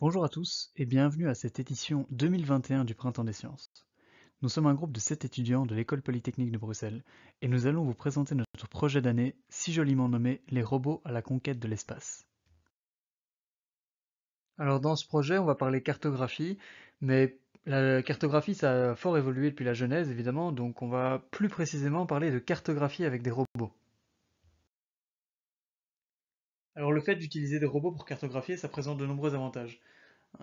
Bonjour à tous et bienvenue à cette édition 2021 du Printemps des Sciences. Nous sommes un groupe de 7 étudiants de l'École Polytechnique de Bruxelles et nous allons vous présenter notre projet d'année si joliment nommé Les robots à la conquête de l'espace. Alors dans ce projet, on va parler cartographie, mais la cartographie, ça a fort évolué depuis la Genèse, évidemment, donc on va plus précisément parler de cartographie avec des robots. Alors le fait d'utiliser des robots pour cartographier, ça présente de nombreux avantages.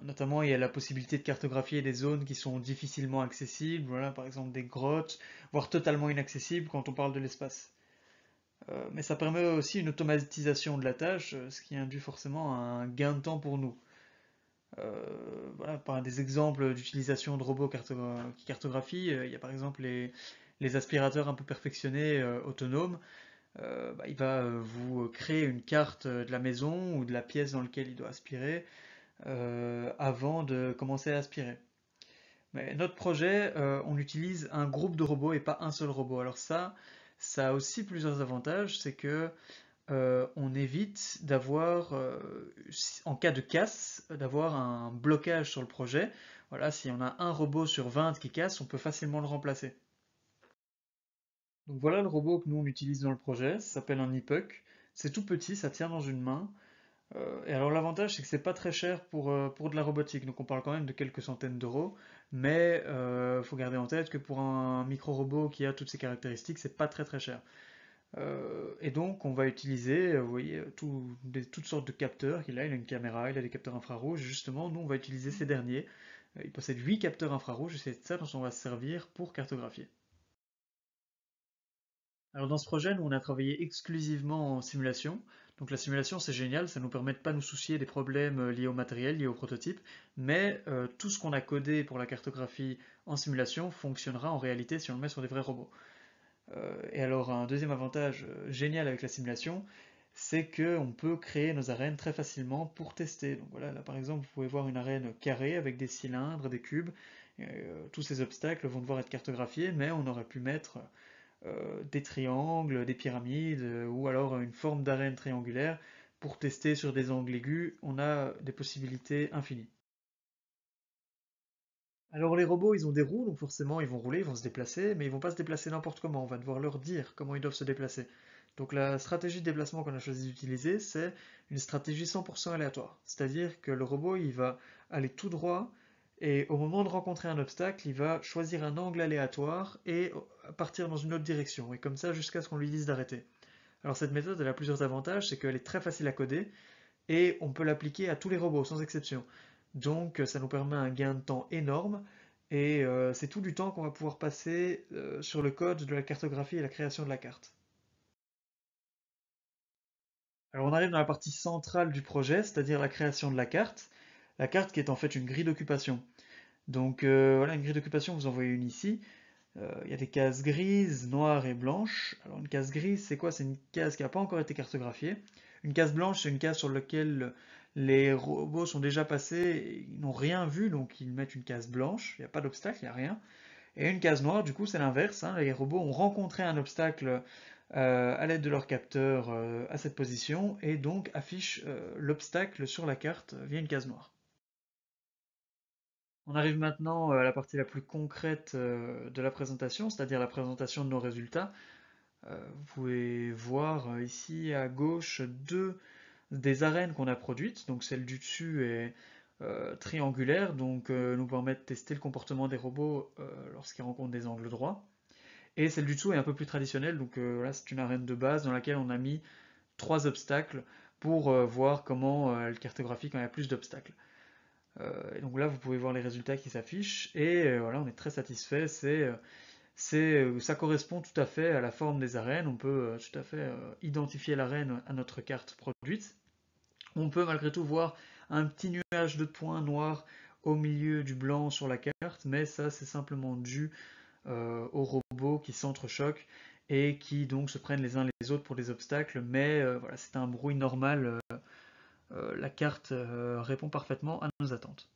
Notamment, il y a la possibilité de cartographier des zones qui sont difficilement accessibles, voilà, par exemple des grottes, voire totalement inaccessibles quand on parle de l'espace. Euh, mais ça permet aussi une automatisation de la tâche, euh, ce qui induit forcément un gain de temps pour nous. Euh, voilà, par des exemples d'utilisation de robots qui cartographient, il y a par exemple les aspirateurs un peu perfectionnés autonomes euh, bah, il va euh, vous euh, créer une carte de la maison ou de la pièce dans laquelle il doit aspirer avant de commencer à aspirer. Mais notre projet, on utilise un groupe de robots et pas un seul robot. Alors ça, ça a aussi plusieurs avantages, c'est que on évite d'avoir, en cas de casse, d'avoir un blocage sur le projet. Voilà, si on a un robot sur 20 qui casse, on peut facilement le remplacer. Donc voilà le robot que nous on utilise dans le projet, ça s'appelle un e C'est tout petit, ça tient dans une main. Euh, et alors l'avantage c'est que c'est pas très cher pour, euh, pour de la robotique, donc on parle quand même de quelques centaines d'euros, mais il euh, faut garder en tête que pour un micro-robot qui a toutes ces caractéristiques, c'est pas très très cher. et donc on va utiliser, vous voyez, toutes sortes de capteurs qu'il a, il a une caméra, il a des capteurs infrarouges, justement nous on va utiliser ces derniers. Il possède 8 capteurs infrarouges et c'est ça dont on va se servir pour cartographier. Alors dans ce projet, nous on a travaillé exclusivement en simulation. Donc la simulation c'est génial, ça nous permet de pas nous soucier des problèmes euh, liés au matériel, liés au prototype, mais euh, tout ce qu'on a codé pour la cartographie en simulation fonctionnera en réalité si on le met sur des vrais robots. Euh, et alors un deuxième avantage génial avec la simulation, c'est qu'on peut créer nos arènes très facilement pour tester. Donc voilà, là par exemple, vous pouvez voir une arène carrée avec des cylindres, des cubes. tous ces obstacles vont devoir être cartographiés, mais on aurait pu mettre euh, des triangles, des pyramides, euh, ou alors une forme d'arène triangulaire, pour tester sur des angles aigus, on a des possibilités infinies. Alors les robots, ils ont des roues, donc forcément ils vont rouler, ils vont se déplacer, mais ils vont pas se déplacer n'importe comment, on va devoir leur dire comment ils doivent se déplacer. Donc la stratégie de déplacement qu'on a choisi d'utiliser, c'est une stratégie 100% aléatoire. C'est-à-dire que le robot, il va aller tout droit, et au moment de rencontrer un obstacle, il va choisir un angle aléatoire et partir dans une autre direction, et comme ça jusqu'à ce qu'on lui dise d'arrêter. Alors cette méthode, elle a plusieurs avantages, c'est qu'elle est très facile à coder, et on peut l'appliquer à tous les robots, sans exception. Donc euh, ça nous permet un gain de temps énorme, et euh, c'est tout du temps qu'on va pouvoir passer euh, sur le code de la cartographie et la création de la carte. Alors on arrive dans la partie centrale du projet, c'est-à-dire la création de la carte. La carte qui est en fait une grille d'occupation. Donc euh, voilà, une grille d'occupation, vous en voyez une ici. Euh, il y a des cases grises, noires et blanches. Alors une case grise, c'est quoi C'est une case qui n'a pas encore été cartographiée. Une case blanche, c'est une case sur laquelle les robots sont déjà passés, ils n'ont rien vu, donc ils mettent une case blanche, il n'y a pas d'obstacle, il n'y a rien. Et une case noire, du coup, c'est l'inverse. Hein. Les robots ont rencontré un obstacle euh, à l'aide de leur capteur à cette position et donc affichent l'obstacle sur la carte via une case noire. On arrive maintenant euh, à la partie la plus concrète euh, de la présentation, c'est-à-dire la présentation de nos résultats. Euh, vous pouvez voir ici à gauche deux des arènes qu'on a produites, donc celle du dessus est triangulaire, donc nous permet de tester le comportement des robots lorsqu'ils rencontrent des angles droits. Et celle du dessous est un peu plus traditionnelle, donc là c'est une arène de base dans laquelle on a mis trois obstacles pour voir comment elle cartographie quand il y a plus d'obstacles. Euh, donc là, vous pouvez voir les résultats qui s'affichent. Et euh, voilà, on est très satisfait. C'est, euh, c'est, ça correspond tout à fait à la forme des arènes. On peut tout à fait identifier l'arène à notre carte produite. On peut malgré tout voir un petit nuage de points noirs au milieu du blanc sur la carte, mais ça c'est simplement dû aux robots qui s'entrechoquent et qui donc se prennent les uns les autres pour des obstacles, mais voilà, c'est un bruit normal euh, la carte euh, répond parfaitement à nos attentes.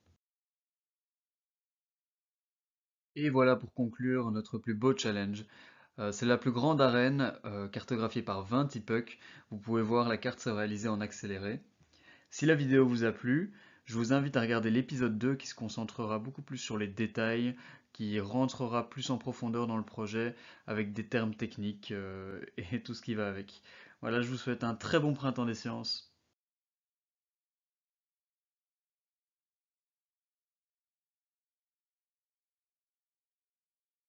Et voilà pour conclure notre plus beau challenge. Euh, c'est la plus grande arène cartographiée par 20 e Vous pouvez voir la carte se réaliser en accéléré. Si la vidéo vous a plu, je vous invite à regarder l'épisode 2 qui se concentrera beaucoup plus sur les détails, qui rentrera plus en profondeur dans le projet avec des termes techniques et tout ce qui va avec. Voilà, je vous souhaite un très bon printemps des séances.